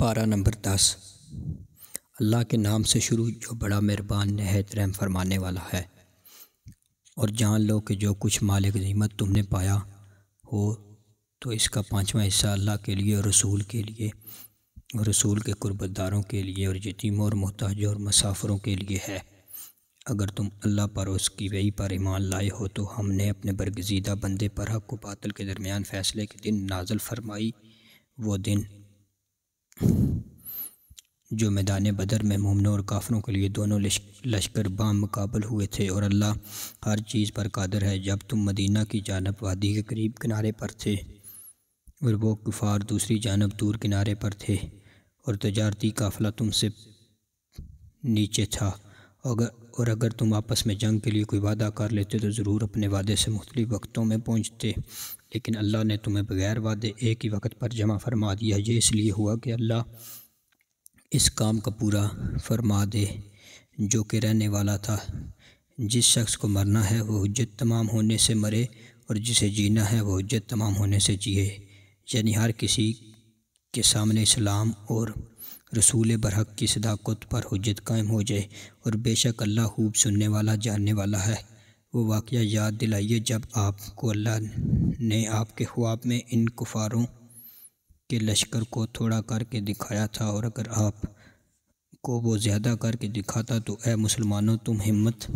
पारा नंबर दस अल्लाह के नाम से शुरू जो बड़ा मेहरबान नहत रहम फरमाने वाला है और जान लो कि जो कुछ मालिक नीमत तुमने पाया हो तो इसका पाँचवा हिस्सा अल्लाह के लिए और रसूल के लिए और रसूल के कुर्बतदारों के लिए और यतीमों और मोहताजों और मुसाफरों के लिए है अगर तुम अल्लाह पर उसकी वही पर ईमान लाए हो तो हमने अपने बरगजीदा बंदे पर हक को बातल के दरमियान फ़ैसले के दिन नाजल फरमाई वो दिन जो मैदान बदर में मुमनों और काफरों के लिए दोनों लश्कर बाम मुकाबल हुए थे और अल्लाह हर चीज़ पर कादर है जब तुम मदीना की जानब वादी के करीब किनारे पर थे और वो कुफार दूसरी जानब दूर किनारे पर थे और तजारती काफिला तुमसे नीचे था अगर और अगर तुम आपस में जंग के लिए कोई वादा कर लेते तो ज़रूर अपने वादे से मुख्तलिफ़ वक्तों में पहुँचते लेकिन अल्लाह ने तुम्हें बगैर वादे एक ही वक्त पर जमा फरमा दिया ये इसलिए हुआ कि अल्लाह इस काम का पूरा फरमा दे जो कि रहने वाला था जिस शख्स को मरना है वह हजत तमाम होने से मरे और जिसे जीना है वह हजत तमाम होने से जिए यानी हर किसी के सामने इस्लाम और रसूल बरहक की सदाकत पर हजत कायम हो जाए और बेशक अल्लाह खूब सुनने वाला जानने वाला है वो वाक़ याद दिलाइए जब आपको अल्लाह ने आपके ख्वाब में इन कुफारों के लश्कर को थोड़ा करके दिखाया था और अगर आप को वो ज़्यादा करके दिखाता तो ए मुसलमानों तुम हिम्मत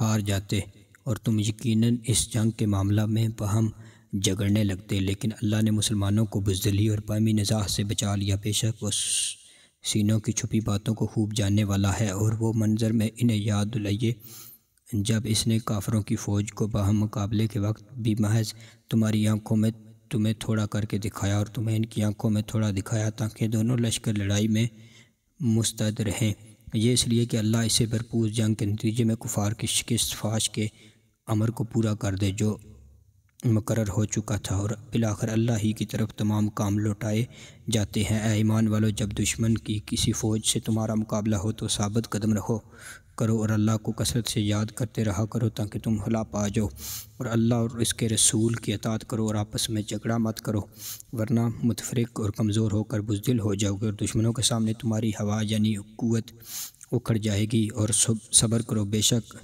हार जाते और तुम यकीनन इस जंग के मामला में बहम झगड़ने लगते लेकिन अल्लाह ने मुसलमानों को बुजदली और पैमी नज़ाह से बचा लिया बेशक वह सीनों की छुपी बातों को खूब जानने वाला है और वो मंज़र में इन्हें याद दिलाइए जब इसने काफरों की फ़ौज को बाहम मुकाबले के वक्त भी महज तुम्हारी आंखों में तुम्हें थोड़ा करके दिखाया और तुम्हें इनकी आंखों में थोड़ा दिखाया ताकि दोनों लश्कर लड़ाई में मुस्तद रहें यह इसलिए कि अल्लाह इसे भरपूर जंग के नतीजे में कुफार की शिकस्त फाश के अमर को पूरा कर दे जो मुकर हो चुका था और बिलाखर अल्लाह ही की तरफ तमाम काम लौटाए जाते हैं ऐमान वालों जब दुश्मन की किसी फ़ौज से तुम्हारा मुकाबला हो तो साबित कदम रखो करो और अल्लाह को कसरत से याद करते रहा करो ताकि तुम हला पा जाओ और अल्लाह और इसके रसूल की अतात करो और आपस में झगड़ा मत करो वरना मुतफरक और कमज़ोर होकर बुजदिल हो जाओगे और दुश्मनों के सामने तुम्हारी हवा यानी क़वत उखड़ जाएगी और सब्र करो बेशक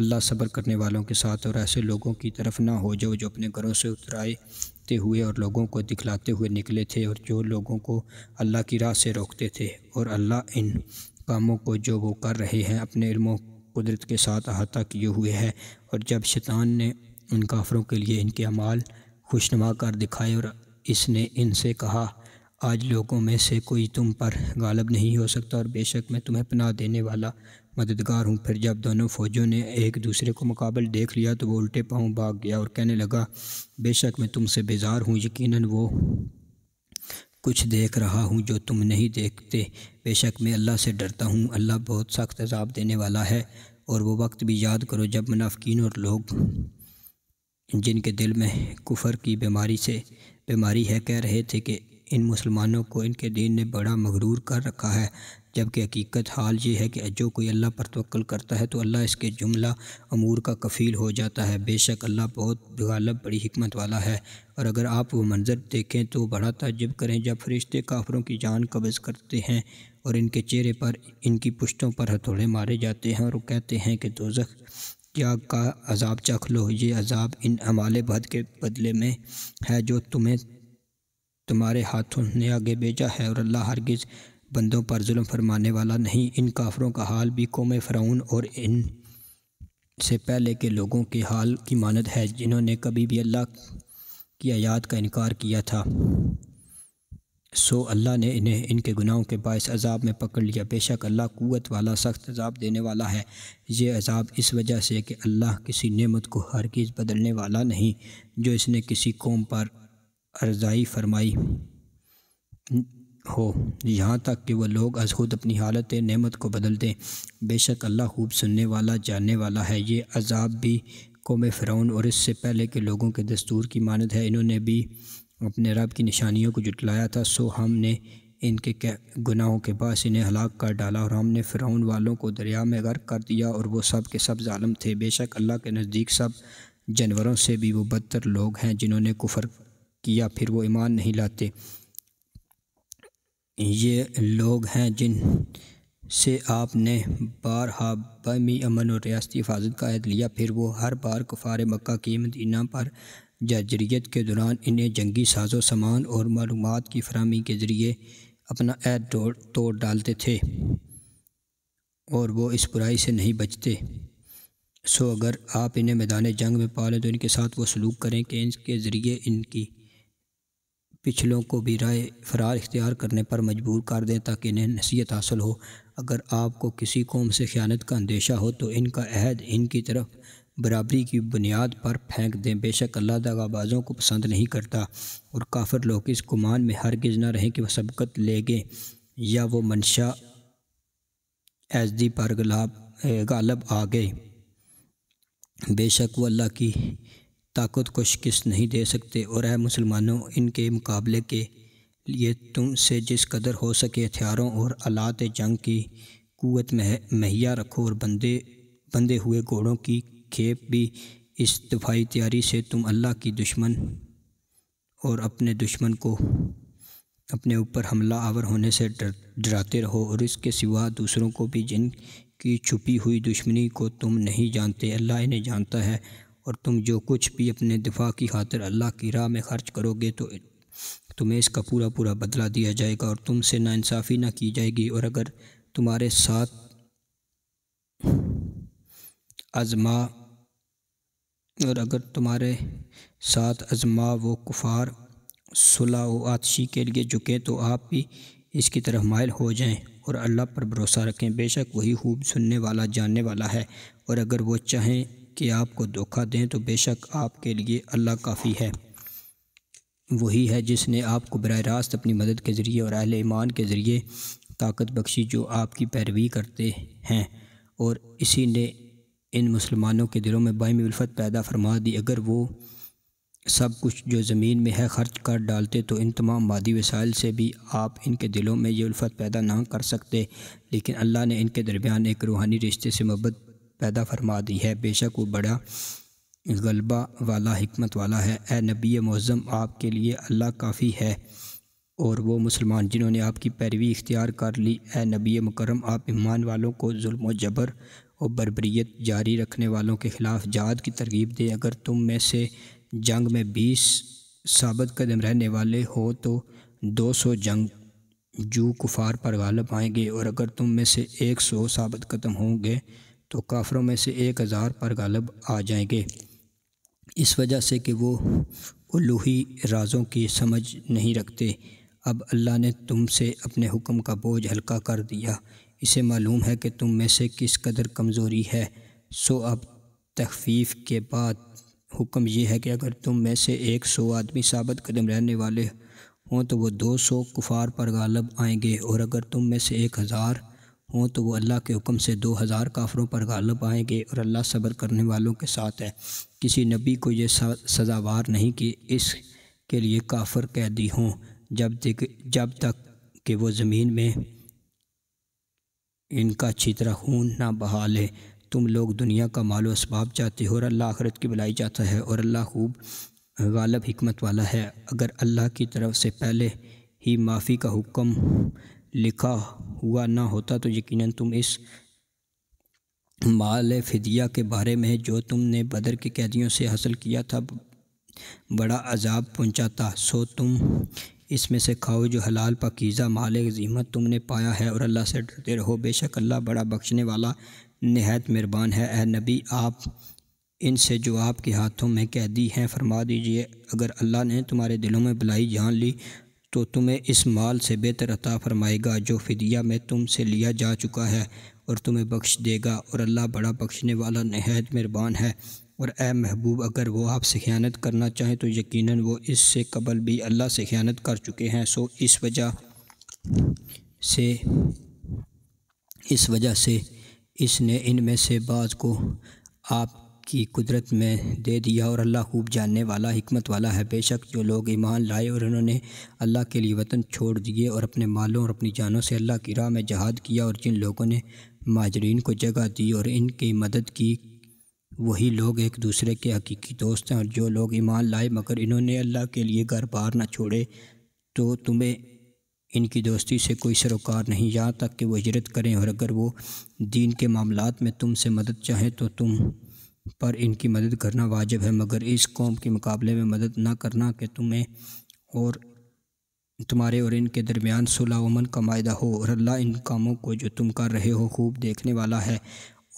अल्लाह सब्र करने वालों के साथ और ऐसे लोगों की तरफ ना हो जाओ जो अपने घरों से उतराते हुए और लोगों को दिखलाते हुए निकले थे और जो लोगों को अल्लाह की राह से रोकते थे और अल्लाह इन कामों को जो वो कर रहे हैं अपने इल्म कुदरत के साथ अहाता किए हुए हैं और जब शैतान ने उन काफ़रों के लिए इनके अमाल खुशनुमा कर दिखाए और इसने इनसे कहा आज लोगों में से कोई तुम पर गालब नहीं हो सकता और बेशक मैं तुम्हें पनाह देने वाला मददगार हूँ फिर जब दोनों फौजों ने एक दूसरे को मुकाबल देख लिया तो वो उल्टे पाँव भाग गया और कहने लगा बेशक मैं तुमसे बेजार हूँ यकीनन वो कुछ देख रहा हूँ जो तुम नहीं देखते बेशक मैं अल्लाह से डरता हूँ अल्लाह बहुत सख्त अजाब देने वाला है और वो वक्त भी याद करो जब मुनाफिन और लोग जिनके दिल में कुफर की बीमारी से बीमारी है कह रहे थे कि इन मुसलमानों को इनके दीन ने बड़ा मगरूर कर रखा है जबकि हकीकत हाल ये है कि जो कोई अल्लाह पर तवक्ल करता है तो अल्लाह इसके जुमला अमूर का कफ़ील हो जाता है बेशक अल्लाह बहुत गालब बड़ी हमत वाला है और अगर आप वो मंज़र देखें तो बड़ा तजब करें जब फरिश्ते काफरों की जान कब्ज़ करते हैं और इनके चेहरे पर इनकी पुश्तों पर हथौड़े मारे जाते हैं और कहते हैं कि दोजख क्या का अजाब चख लो ये अजाब इन अमाले बद के बदले में है जो तुम्हें तुम्हारे हाथों ने आगे भेजा है और अल्लाह हरगिज़ बंदों पर जुल्म फरमाने वाला नहीं इन काफरों का हाल भी कौम फ़राउन और इन से पहले के लोगों के हाल की मानद है जिन्होंने कभी भी अल्लाह की आयात का इनकार किया था सो अल्लाह ने इन्हें इनके गुनाहों के बायस अजाब में पकड़ लिया बेशक अल्लाह क़ुत वाला सख्त अजाब देने वाला है ये अजाब इस वजह से कि अल्लाह किसी नेमत को हर चीज़ बदलने वाला नहीं जो इसने किसी कौम पर अर्जाई फरमाई हो यहाँ तक कि वह लोग अज खुद अपनी हालत नमत को बदल दें बेशक अल्लाह खूब सुनने वाला जानने वाला है ये अजाब भी कौम फ़िरौन और इससे पहले के लोगों के दस्तूर की मानद है इन्होंने भी अपने रब की निशानियों को जुटलाया था सो हमने इनके गुनाहों के बाद इन्हें हलाक कर डाला और हमने फ़िरौन वालों को दरिया में गर्क कर दिया और वो सब के सब ालम थे बेशक अल्लाह के नज़दीक सब जानवरों से भी वो बदतर लोग हैं जिन्होंने कुफर किया फिर वो ईमान नहीं लाते ये लोग हैं जिन से आपने बारहा बमी अमन और रियाती हिफाजत का अहद लिया फिर वो हर बार कुफार मक्का की मदीना पर जर्जरीत के दौरान इन्हें जंगी साजो सामान और मालूम की फरहमी के ज़रिए अपना ऐड तोड़ डालते थे और वो इस बुराई से नहीं बचते सो अगर आप इन्हें मैदान जंग में पालें तो इनके साथ वो सलूक करें कि इनके ज़रिए इनकी पिछलों को भी राय फरार इख्तियार करने पर मजबूर कर दें ताकि इन्हें नसीहत हासिल हो अगर आपको किसी कौम से ख़्यानत का अंदेशा हो तो इनका अहद इनकी तरफ बराबरी की बुनियाद पर फेंक दें बेशक अल्लाह दगाबाजों को पसंद नहीं करता और काफिर लोग इस गुमान में हर ना रहें कि वह सबकत ले गए या वो मंशा एजदी पर गलाब गालब आ गए बेशक वो अल्लाह की ताकत को शिकस्त नहीं दे सकते और अः मुसलमानों इनके मुकाबले के लिए तुम से जिस कदर हो सके हथियारों और आलात जंग की क़वत मुहैया रखो और बंदे बंधे हुए घोड़ों की खेप भी इस दफाई तैयारी से तुम अल्लाह की दुश्मन और अपने दुश्मन को अपने ऊपर हमला आवर होने से डर डराते रहो और इसके सिवा दूसरों को भी जिन की छुपी हुई दुश्मनी को तुम नहीं जानते अल्लाह इन्हें जानता है और तुम जो कुछ भी अपने दिफा की खातिर अल्लाह की राह में खर्च करोगे तो तुम्हें इसका पूरा पूरा बदला दिया जाएगा और तुमसे नाानसाफ़ी ना की जाएगी और अगर तुम्हारे साथ आजमा और अगर तुम्हारे साथ आजमा वो कुफार सुलह व आतशी के लिए झुकें तो आप भी इसकी तरह मायल हो जाएं और अल्लाह पर भरोसा रखें बेशक वही खूब सुनने वाला जानने वाला है और अगर वो चाहें कि आपको धोखा दें तो बेशक आपके लिए अल्लाह काफ़ी है वही है जिसने आपको बरह रास्त अपनी मदद के ज़रिए और अहल ईमान के ज़रिए ताकत बख्शी जो आपकी पैरवी करते हैं और इसी ने इन मुसलमानों के दिलों में बाहमी उल्फत पैदा फरमा दी अगर वो सब कुछ जो ज़मीन में है ख़र्च कर डालते तो इन तमाम मादी वसाइल से भी आप इनके दिलों में ये उल्फत पैदा ना कर सकते लेकिन अल्लाह ने इनके दरमियान एक रूहानी रिश्ते से मबत पैदा फरमा दी है बेशक वो बड़ा गलबा वाला हमत वाला है ए नबी मौज़म आपके लिए अल्लाह काफ़ी है और वो मुसलमान जिन्होंने आपकी पैरवी इख्तियार कर ली ए नबी मुकरम आप ईमान वालों को जुल्म जबर और बरबरीत जारी रखने वालों के ख़िलाफ़ जाद की तरगीब दें अगर तुम में से जंग में बीस सबत कदम रहने वाले हो तो दो सौ जंग जू कुफार पर गालब आएंगे और अगर तुम में से एक सौ सबत कदम होंगे तो काफरों में से एक हज़ार पर गालब आ जाएंगे इस वजह से कि वो उलूही राज़ों की समझ नहीं रखते अब अल्लाह ने तुम से अपने हुक्म का बोझ हल्का कर दिया इसे मालूम है कि तुम में से किस कदर कमज़ोरी है सो अब तखफीफ़ के बाद हुक्म यह है कि अगर तुम में से एक सौ आदमी साबित कदम रहने वाले हों तो वो दो सौ कुफार पर गालब आएंगे और अगर तुम में से एक हज़ार हों तो वो अल्लाह के हुक्म से दो हज़ार काफरों पर गालब आएंगे और अल्लाह सब्र करने वालों के साथ है किसी नबी को ये सज़ावार नहीं कि इस के लिए काफर कैदी हों जब तक जब तक कि वो ज़मीन में इनका छितरा खून ना बहा ले तुम लोग दुनिया का मालो इसबाब चाहते हो और अल्लाह आखरत की बुलाई चाहता है और अल्लाह खूब गालब हमत वाला है अगर अल्लाह की तरफ से पहले ही माफ़ी का हुक्म लिखा हुआ ना होता तो यकीनन तुम इस माल फिदिया के बारे में जो तुमने बदर के कैदियों से हासिल किया था बड़ा अजाब पहुँचाता सो तुम इसमें से खाओ जो हलाल पकीज़ा माल ज़ीमत तुमने पाया है और अल्लाह से डरते रहो बेशक अल्लाह बड़ा बख्शने वाला नहायत मेहरबान है ए नबी आप इनसे जो आपके हाथों में कैदी हैं फरमा दीजिए अगर अल्लाह ने तुम्हारे दिलों में भलाई जान ली तो तुम्हें इस माल से बेहतर अता फरमाएगा जो फिदिया में तुमसे लिया जा चुका है और तुम्हें बख्श देगा और अल्लाह बड़ा बख्शने वाला नहायत मेहरबान है और ए महबूब अगर वह आपसे ख्यानत करना चाहें तो यकीन वो इससे कबल भी अल्लाह से ख्यानत कर चुके हैं सो इस वजह से इस वजह से इसने इनमें से बाज़ को आप की कुदरत में दे दिया और अल्लाह खूब जानने वाला हिकमत वाला है बेशक जो लोग ईमान लाए और उन्होंने अल्लाह के लिए वतन छोड़ दिए और अपने मालों और अपनी जानों से अल्लाह की राह में जहाद किया और जिन लोगों ने माजरीन को जगह दी और इनकी मदद की वही लोग एक दूसरे के हकीकी दोस्त हैं और जो लोग ईमान लाए मगर इन्होंने अल्लाह के लिए घर बार ना छोड़े तो तुम्हें इनकी दोस्ती से कोई सरोकार नहीं यहाँ तक कि वो हजरत करें और अगर वो दीन के मामला में तुमसे मदद चाहें तो तुम पर इनकी मदद करना वाजिब है मगर इस कौम के मुकाबले में मदद ना करना कि तुम्हें और तुम्हारे और इनके दरमियान सुलह उमन का मायदा हो और अल्लाह इन कामों को जो तुम कर रहे हो खूब देखने वाला है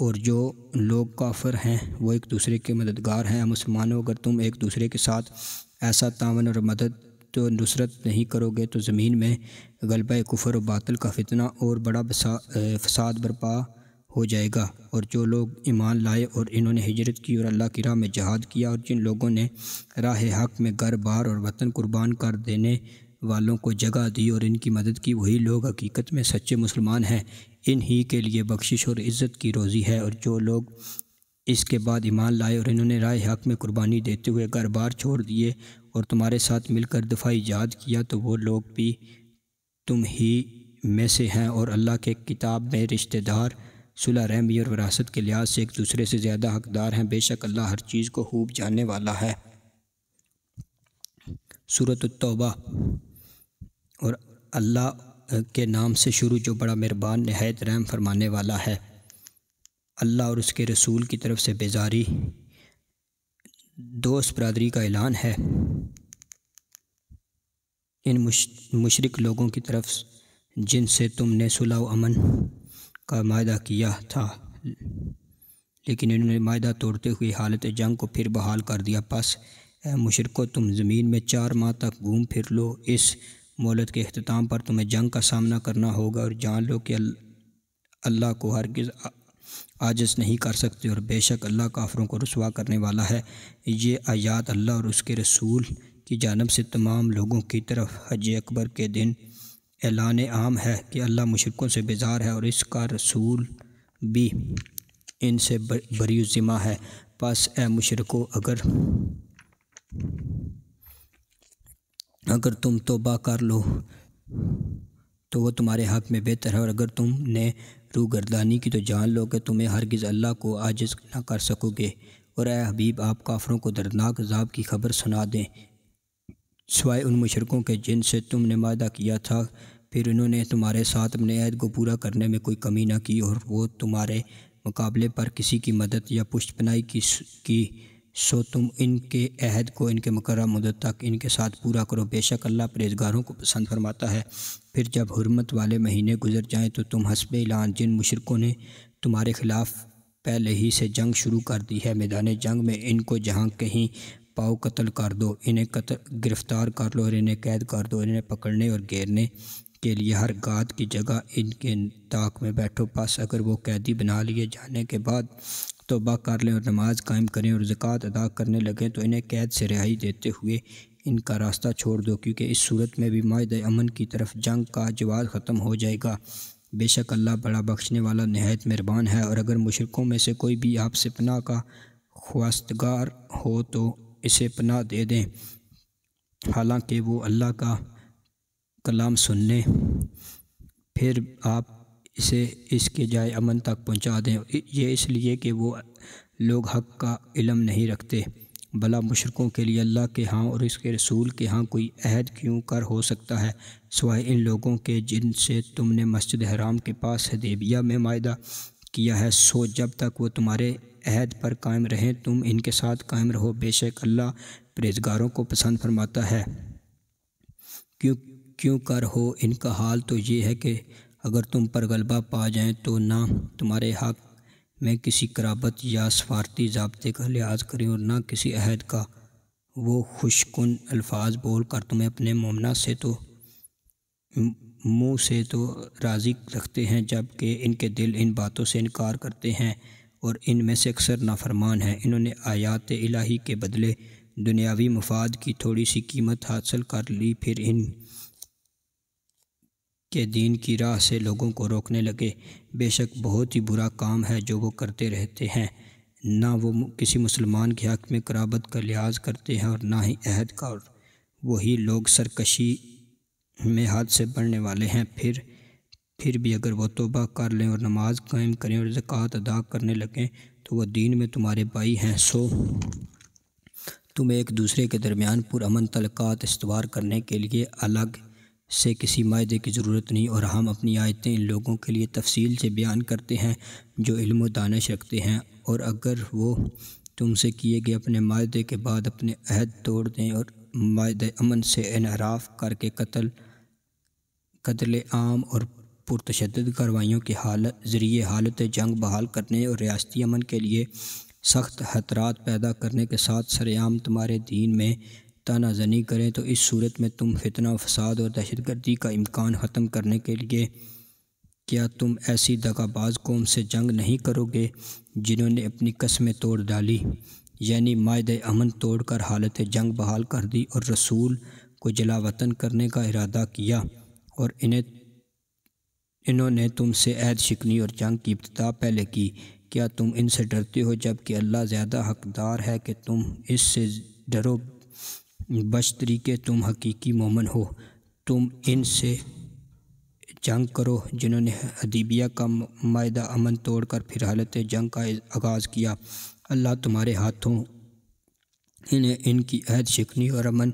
और जो लोग काफर हैं वो एक दूसरे के मददगार हैं मुसलमानों अगर तुम एक दूसरे के साथ ऐसा तावन और मदद तो नुसरत नहीं करोगे तो ज़मीन में गलबा कुफर और बातल का फितना और बड़ा फसाद बरपा हो जाएगा और जो लोग ईमान लाए और इन्होंने हिजरत की और अल्लाह की राह में जहाद किया और जिन लोगों ने राह हक में घर बार और वतन कुर्बान कर देने वालों को जगह दी और इनकी मदद की वही लोग हकीकत में सच्चे मुसलमान हैं इन ही के लिए बख्शिश और इज़्ज़त की रोज़ी है और जो लोग इसके बाद ईमान लाए और इन्होंने राय हक में कुर्बानी देते हुए घर बार छोड़ दिए और तुम्हारे साथ मिलकर दफाई याद किया तो वो लोग भी तुम ही में से हैं और अल्लाह के किताब में रिश्तेदार सुलह रहमी और विरासत के लिहाज से एक दूसरे से ज़्यादा हकदार हैं बेशक अल्लाह हर चीज़ को खूब जानने वाला है सूरत तौबा और अल्लाह के नाम से शुरू जो बड़ा मेहरबान नहायत रहम फरमाने वाला है अल्लाह और उसके रसूल की तरफ से बेजारी दोस्त बरदरी का ऐलान है इन मुश, मुशरक लोगों की तरफ जिनसे तुमने सुलह अमन का माह किया था लेकिन इन्होंने माह तोड़ते हुए हालत जंग को फिर बहाल कर दिया बस मुशरको तुम ज़मीन में चार माह तक घूम फिर लो इस मोहलत के अख्ताम पर तुम्हें जंग का सामना करना होगा और जान लो कि अल्लाह को हरगज आजस नहीं कर सकते और बेशक अल्लाह काफरों को रसुवा करने वाला है ये आयात अल्लाह और उसके रसूल की जानब से तमाम लोगों की तरफ हज अकबर के दिन ऐलान आम है कि अल्लाह मुशरकों से बेजार है और इसका रसूल भी इनसे बरी ज़िम्मा है बस ए मुशरको अगर अगर तुम तोबा कर लो तो वो तुम्हारे हक़ में बेहतर है और अगर तुमने गर्दानी की तो जान लो कि तुम्हें हरगज़ अल्लाह को आजिज़ ना कर सकोगे और ए हबीब आप काफरों को दर्दनाक ज़ब की खबर सुना दें सिवाय उन मशरकों के जिनसे तुमने वादा किया था फिर उन्होंने तुम्हारे साथ अपने ऐद को पूरा करने में कोई कमी ना की और वो तुम्हारे मुकाबले पर किसी की मदद या पुष्टपनाई की की सो तुम इनके अहद को इनके मकर मदद तक इनके साथ पूरा करो बेशक अल्लाह परहेजगारों को पसंद फरमाता है फिर जब हरमत वाले महीने गुजर जाएं तो तुम हसब इलान जिन मशरकों ने तुम्हारे खिलाफ पहले ही से जंग शुरू कर दी है मैदान जंग में इनको जहाँ कहीं पाओ कत्ल कर दो इन्हें कत्ल गिरफ़्तार कर लो और इन्हें कैद कर दो इन्हें पकड़ने और घेरने के लिए हर गाद की जगह इनके ताक में बैठो पास अगर वो कैदी बना लिए जाने के बाद तोबा कर लें और नमाज कायम करें और ज़क़़त अदा करने लगें तो इन्हें कैद से रिहाई देते हुए इनका रास्ता छोड़ दो क्योंकि इस सूरत में भी माहद अमन की तरफ जंग का जवाब ख़त्म हो जाएगा बेशक अल्लाह बड़ा बख्शने वाला नहायत मेहरबान है और अगर मुशरकों में से कोई भी आपसे पना का ख्वास्तगार हो तो इसे पनाह दे दें हालांकि वो अल्लाह का कलाम सुनने फिर आप इसे इसके जाए अमन तक पहुंचा दें ये इसलिए कि वो लोग हक का इलम नहीं रखते भला मुशरकों के लिए अल्लाह के हाँ और इसके रसूल के हाँ कोई अहद क्यों कर हो सकता है सवाए इन लोगों के जिनसे तुमने मस्जिद हराम के पास हदेबिया में माहा किया है सो जब तक वो तुम्हारे अहद पर कायम रहें तुम इनके साथ कायम रहो बेशक अल्लाह परहेजगारों को पसंद फरमाता है क्यों क्यों कर हो इनका हाल तो ये है कि अगर तुम पर गलबा पा जाएं तो ना तुम्हारे हक में किसी कराबत या सफारती जबते का लिहाज करें और ना किसी अहद का वो खुशकुन अल्फाज बोल कर तुम्हें अपने ममना से तो मुँह से तो राज़ी रखते हैं जबकि इनके दिल इन बातों से इनकार करते हैं और इनमें से अक्सर नाफरमान हैं इन्होंने आयात इलाही के बदले दुनियावी मफाद की थोड़ी सी कीमत हासिल कर ली फिर इन के दीन की राह से लोगों को रोकने लगे बेशक बहुत ही बुरा काम है जो वो करते रहते हैं ना वो किसी मुसलमान के हक़ में कराबत का लिहाज करते हैं और ना ही अहद का और वही लोग सरकशी में हाथ से बढ़ने वाले हैं फिर फिर भी अगर वह तोबा कर लें और नमाज कायम करें और ज़क़़त अदा करने लगें तो वह दीन में तुम्हारे भाई हैं सो तुम एक दूसरे के दरमियान पुरान तलक़ात इस्तवार करने के लिए अलग से किसी माहे की ज़रूरत नहीं और हम अपनी आयतें इन लोगों के लिए तफसील से बयान करते हैं जो इल्म दानश रखते हैं और अगर वो तुमसे किए गए अपने माहे के बाद अपने अहद तोड़ दें और माहे अमन से इनहराफ करके कत्ल कत्ल आम और पुरतशद कार्रवाइयों के हाल ज़रिए हालत जंग बहाल करने और रियाती अमन के लिए सख्त खतरात पैदा करने के साथ सरेआम तुम्हारे दीन में तानाजनी करें तो इस सूरत में तुम फितना फसाद और दहशत गर्दी का इम्कान ख़त्म करने के लिए क्या तुम ऐसी दगाबाज कौम से जंग नहीं करोगे जिन्होंने अपनी कस्में तोड़ डाली यानी मायद अमन तोड़ कर हालत जंग बहाल कर दी और रसूल को जला वतन करने का इरादा किया और इन्हें इन्होंने तुमसे ऐद शिकनी और जंग की इब्तदा पहले की क्या तुम इनसे डरते हो जबकि अल्लाह ज़्यादा हकदार है कि तुम इससे डरो बश तरीके तुम हकीकी मोमन हो तुम इनसे जंग करो जिन्होंने अदीबिया का मायदा अमन तोड़ कर फिर हालत जंग का आगाज़ किया अल्लाह तुम्हारे हाथों इन्हें इनकी अहद शिकनी और अमन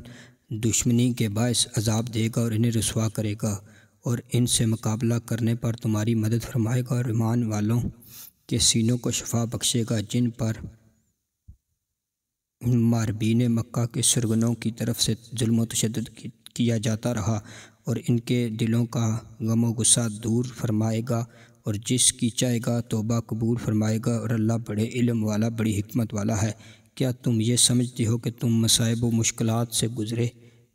दुश्मनी के बायस अजाब देगा और इन्हें रसुआ करेगा और इनसे मुकाबला करने पर तुम्हारी मदद फरमाएगा और ईमान वालों के सीनों को शफा बख्शेगा जिन पर मारबीन मक्का के सरगनों की तरफ से जुल्म तशद किया जाता रहा और इनके दिलों का गम गुस्सा दूर फरमाएगा और जिसकी चाहेगा तोबा कबूल फरमाएगा और अल्लाह बड़े इलम वाला बड़ी हमत वाला है क्या तुम ये समझते हो कि तुम मसाइब व मुश्किल से गुज़रे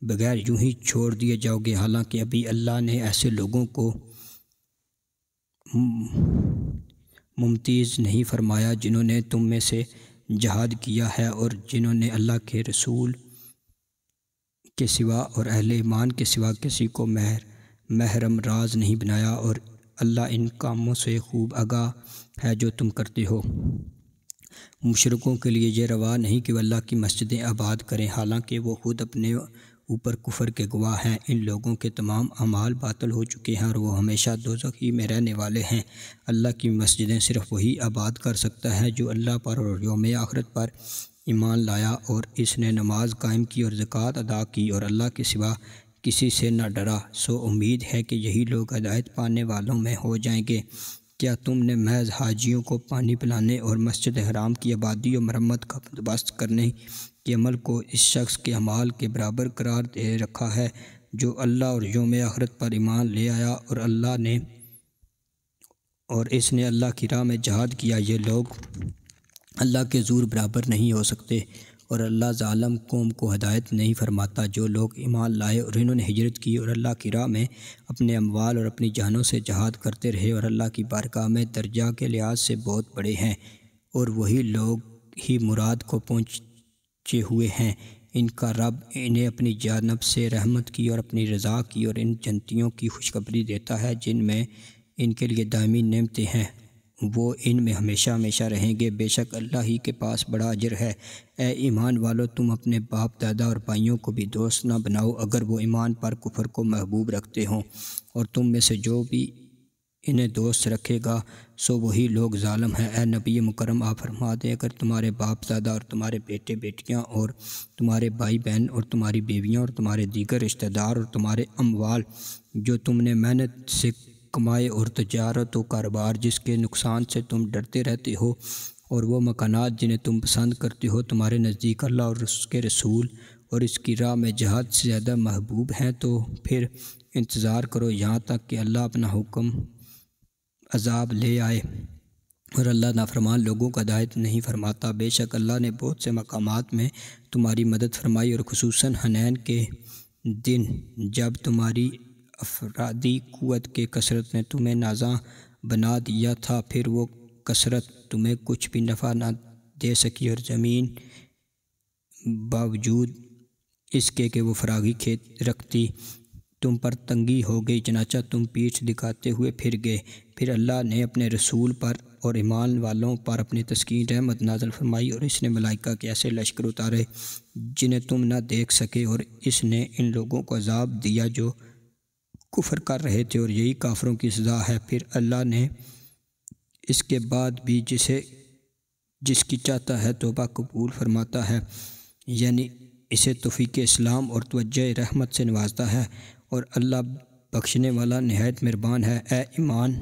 बगैर यूं ही छोड़ दिए जाओगे हालांकि अभी अल्लाह ने ऐसे लोगों को मुमतीज़ नहीं फरमाया जिन्होंने तुम में से जहाद किया है और जिन्होंने अल्लाह के रसूल के सिवा और अहल ईमान के सिवा किसी को महर महरम राज नहीं बनाया और अल्लाह इन कामों से खूब आगा है जो तुम करते हो मुशरकों के लिए यह रवा नहीं कि वह अल्लाह की मस्जिदें आबाद करें हालांकि वो खुद अपने ऊपर कुफर के गवाह हैं इन लोगों के तमाम अमाल बातल हो चुके हैं और वो हमेशा दो ही में रहने वाले हैं अल्लाह की मस्जिदें सिर्फ वही आबाद कर सकता है जो अल्लाह पर और योम आखरत पर ईमान लाया और इसने नमाज कायम की और ज़क़़त अदा की और अल्लाह के सिवा किसी से ना डरा सो उम्मीद है कि यही लोग हदायत पाने वालों में हो जाएंगे क्या तुमने महज हाजियों को पानी पिलाने और मस्जिद हराम की आबादी और मरम्मत का बंदोबस्त करने के अमल को इस शख्स के अमाल के बराबर करार दे रखा है जो अल्लाह और योम आखरत पर ईमान ले आया और अल्लाह ने और इसने अल्लाह की राह में जहाद किया ये लोग अल्लाह के ज़ूर बराबर नहीं हो सकते और अल्लाह ालम कौम को हदायत नहीं फरमाता जो लोग ईमान लाए और इन्होंने हिजरत की और अल्लाह की राह में अपने अमवाल और अपनी जानों से जहाद करते रहे और अल्लाह की बारगाह में दर्जा के लिहाज से बहुत बड़े हैं और वही लोग ही मुराद को पहुँच बचे हुए हैं इनका रब इन्हें अपनी जानब से रहमत की और अपनी रज़ा की और इन जनतियों की खुशखबरी देता है जिनमें इनके लिए दायमी नमते हैं वो इन में हमेशा हमेशा रहेंगे बेशक अल्लाह ही के पास बड़ा अजर है ए ईमान वालो तुम अपने बाप दादा और भाइयों को भी दोस्त ना बनाओ अगर वो ईमान पर कुफर को महबूब रखते हों और तुम में से जो भी इन्हें दोस्त रखेगा सो वही लोग ालम हैं ए नबी मुकरम आ फरमा दें अगर तुम्हारे बाप दादा और तुम्हारे बेटे बेटियां और तुम्हारे भाई बहन और तुम्हारी बीवियां और तुम्हारे दीगर रिश्तेदार और तुम्हारे अमवाल जो तुमने मेहनत से कमाए और तजारत व कारोबार जिसके नुकसान से तुम डरते रहते हो और वह मकानात जिन्हें तुम पसंद करते हो तुम्हारे नज़दीक अल्लाह और उसके रसूल और इसकी राह में जहाद से ज़्यादा महबूब हैं तो फिर इंतज़ार करो यहाँ तक कि अल्लाह अपना हुक्म अजाब ले आए और अल्लाह नाफरमान लोगों का हदायत नहीं फरमाता बेशक अल्लाह ने बहुत से मकाम में तुम्हारी मदद फरमाई और खसूस हनैन के दिन जब तुम्हारी अफरादी क़वत के कसरत ने तुम्हें नाजा बना दिया था फिर वो कसरत तुम्हें कुछ भी नफ़ा ना दे सकी और ज़मीन बावजूद इसके कि वो फरागी खेत रखती तुम पर तंगी हो गई चनाचा तुम पीठ दिखाते हुए फिर गए फिर अल्लाह ने अपने रसूल पर और ईमान वालों पर अपनी तस्किन रहमत नाजल फरमाई और इसने मलाइका के ऐसे लश्कर उतारे जिन्हें तुम ना देख सके और इसने इन लोगों को अजाब दिया जो कुफर कर रहे थे और यही काफरों की सज़ा है फिर अल्लाह ने इसके बाद भी जिसे जिसकी चाहता है तोबा कबूल फरमाता है यानी इसे तोफ़ी इस्लाम और तोज़ रहमत से नवाजता है और अल्लाह बख्शने वाला नहायत मेहरबान है ए ईमान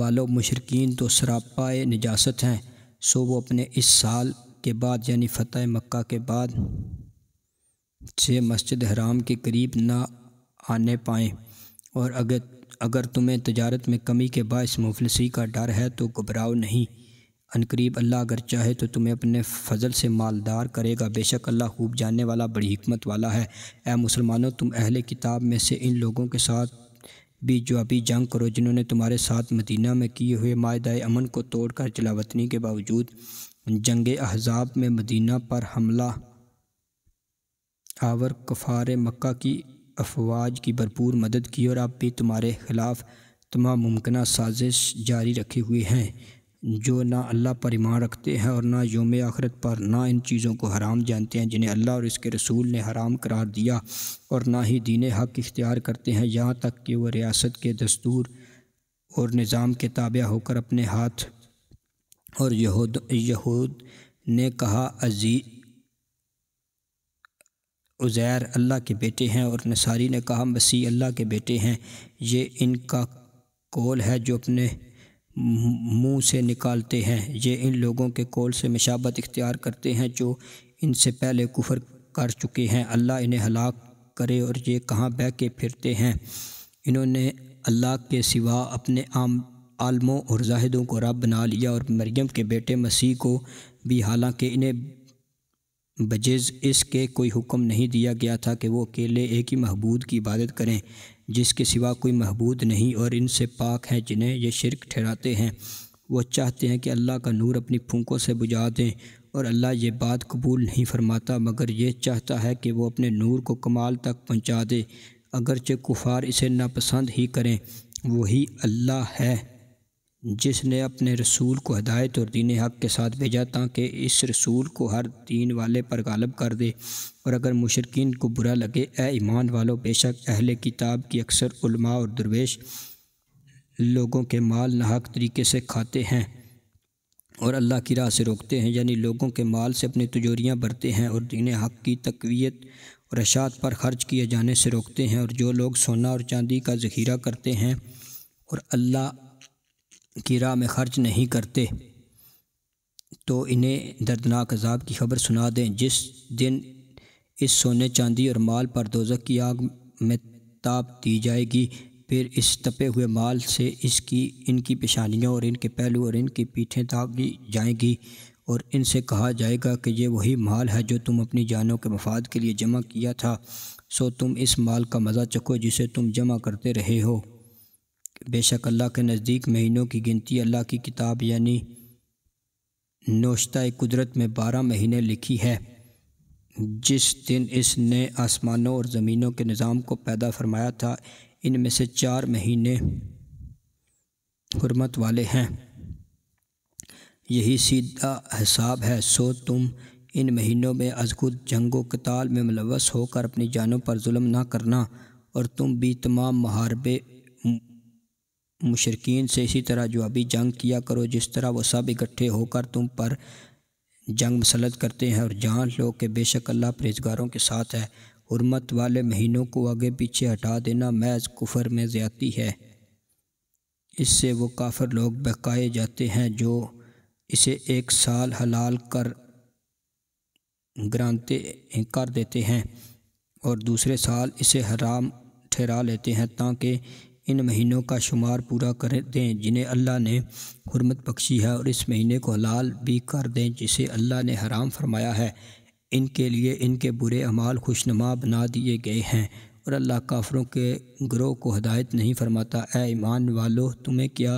वालो मशरकिन तो सरापा निजात हैं सो वो अपने इस साल के बाद यानी फतेह मक्का के बाद से मस्जिद हराम के करीब ना आने पाएँ और अगर अगर तुम्हें तजारत में कमी के बायस मुफलसी का डर है तो घबराओ नहीं अनकरीब अल्लाह अगर चाहे तो तुम्हें अपने फ़जल से मालदार करेगा बेशक अल्लाह खूब जानने वाला बड़ी हमत वाला है ए मुसलमानों तुम अहल किताब में से इन लोगों के साथ भी जो अभी जंग करो जिन्होंने तुम्हारे साथ मदीना में किए हुए माहदा अमन को तोड़कर जलावतनी के बावजूद जंग अहजाब में मदीना पर हमला आवर कफ़ार मक्का की अफवाज की भरपूर मदद की और अब भी तुम्हारे ख़िलाफ़ तमाम मुमकिन साजिश जारी रखी हुई हैं जो ना अल्लाह पर ईमान रखते हैं और ना योम आखरत पर ना इन चीज़ों को हराम जानते हैं जिन्हें अल्लाह और इसके रसूल ने हराम करार दिया और ना ही दीन हक़ इख्तियार करते हैं यहाँ तक कि वह रियासत के दस्तूर और निज़ाम के ताबा होकर अपने हाथ और यहूद यहूद ने कहा अजी उज़ैर अल्लाह के बेटे हैं और नसारी ने कहा मसीह अल्लाह के बेटे हैं ये इनका कौल है जो अपने मुंह से निकालते हैं ये इन लोगों के कोल से मशाबत इख्तियार करते हैं जो इनसे पहले कुफर कर चुके हैं अल्लाह इन्हें हलाक करे और ये कहाँ बह के फिरते हैं इन्होंने अल्लाह के सिवा अपने आम आलमों और जाहिदों को रब बना लिया और मरियम के बेटे मसीह को भी हालांकि इन्हें बजेज इसके कोई हुक्म नहीं दिया गया था कि वो अकेले एक ही महबूद की इबादत करें जिसके सिवा कोई महबूद नहीं और इनसे पाक हैं जिन्हें ये शिरक ठहराते हैं वो चाहते हैं कि अल्लाह का नूर अपनी फूंकों से बुझा दें और अल्लाह ये बात कबूल नहीं फरमाता मगर ये चाहता है कि वो अपने नूर को कमाल तक पहुँचा दे अगरचे कुफार इसे नापसंद ही करें वही अल्लाह है जिसने अपने रसूल को हदायत और दीन हक़ के साथ भेजा ताकि इस रसूल को हर दीन वाले पर गालब कर दे और अगर मुशरकिन को बुरा लगे ए ईमान वालों बेशक अहल किताब की अक्सर उलमा और दरवेश लोगों के माल नाहक तरीके से खाते हैं और अल्लाह की राह से रोकते हैं यानी लोगों के माल से अपनी तजोरियाँ भरते हैं और दीन हक़ की तकवीत और अशात पर खर्च किए जाने से रोकते हैं और जो लोग सोना और चांदी का ज़खीरा करते हैं और अल्लाह की राह में खर्च नहीं करते तो इन्हें दर्दनाक अजाब की खबर सुना दें जिस दिन इस सोने चांदी और माल पर दोजक की आग में ताप दी जाएगी फिर इस तपे हुए माल से इसकी इनकी पेशानियाँ और इनके पहलू और इनकी पीठें ताप दी जाएंगी और इनसे कहा जाएगा कि ये वही माल है जो तुम अपनी जानों के मफाद के लिए जमा किया था सो तुम इस माल का मज़ा चखो जिसे तुम जमा करते रहे हो बेशक अल्लाह के नज़दीक महीनों की गिनती अल्लाह की किताब यानी नोशता कुदरत में बारह महीने लिखी है जिस दिन इसने आसमानों और ज़मीनों के निज़ाम को पैदा फरमाया था इनमें से चार महीने हरमत वाले हैं यही सीधा हिसाब है सो तुम इन महीनों में अजगुद जंगो कताल में मुलवस होकर अपनी जानों पर जुल्म ना करना और तुम भी तमाम महारबे मुशरकिन से इसी तरह जो अभी जंग किया करो जिस तरह वो सब इकट्ठे होकर तुम पर जंग मसलत करते हैं और जान लो कि बेशक अल्लाह परेजगारों के साथ है हरमत वाले महीनों को आगे पीछे हटा देना मैज़ कुफर में ज्यादी है इससे वो काफर लोग बहकाए जाते हैं जो इसे एक साल हलाल कर ग्रांते कर देते हैं और दूसरे साल इसे हराम ठहरा लेते हैं ताकि इन महीनों का शुमार पूरा कर दें जिन्हें अल्लाह ने हरमत बख्शी है और इस महीने को हलाल भी कर दें जिसे अल्लाह ने हराम फरमाया है इनके लिए इनके बुरे अमाल खुशनुमा बना दिए गए हैं और अल्लाह काफरों के ग्रोह को हदायत नहीं फरमाता ऐ ईमान वालो तुम्हें क्या